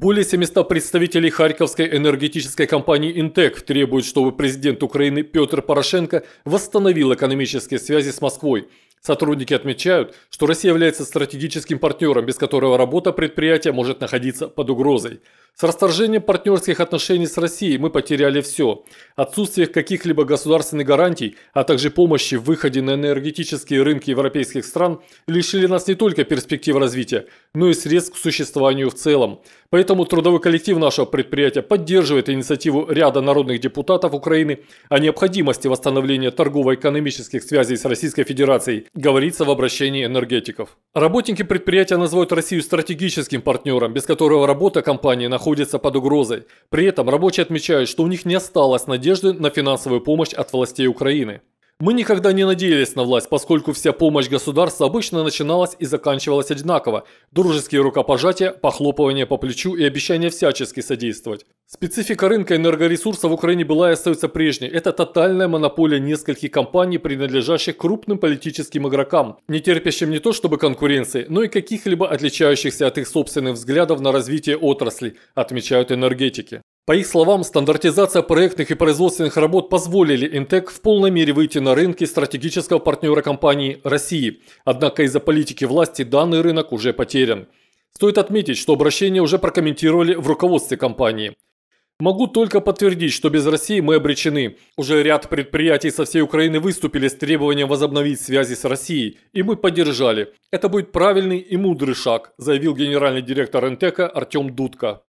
Более 700 представителей Харьковской энергетической компании «Интек» требуют, чтобы президент Украины Петр Порошенко восстановил экономические связи с Москвой – Сотрудники отмечают, что Россия является стратегическим партнером, без которого работа предприятия может находиться под угрозой. С расторжением партнерских отношений с Россией мы потеряли все. Отсутствие каких-либо государственных гарантий, а также помощи в выходе на энергетические рынки европейских стран лишили нас не только перспектив развития, но и средств к существованию в целом. Поэтому трудовой коллектив нашего предприятия поддерживает инициативу ряда народных депутатов Украины о необходимости восстановления торгово-экономических связей с Российской Федерацией говорится в обращении энергетиков. Работники предприятия называют Россию стратегическим партнером, без которого работа компании находится под угрозой. При этом рабочие отмечают, что у них не осталось надежды на финансовую помощь от властей Украины. Мы никогда не надеялись на власть, поскольку вся помощь государства обычно начиналась и заканчивалась одинаково. Дружеские рукопожатия, похлопывание по плечу и обещание всячески содействовать. Специфика рынка энергоресурсов в Украине была и остается прежней. Это тотальная монополия нескольких компаний, принадлежащих крупным политическим игрокам, не терпящим не то чтобы конкуренции, но и каких-либо отличающихся от их собственных взглядов на развитие отрасли, отмечают энергетики. По их словам, стандартизация проектных и производственных работ позволили Интек в полной мере выйти на рынки стратегического партнера компании России. Однако из-за политики власти данный рынок уже потерян. Стоит отметить, что обращение уже прокомментировали в руководстве компании. Могу только подтвердить, что без России мы обречены. Уже ряд предприятий со всей Украины выступили с требованием возобновить связи с Россией, и мы поддержали. Это будет правильный и мудрый шаг, заявил генеральный директор НТЭКа Артем Дудко.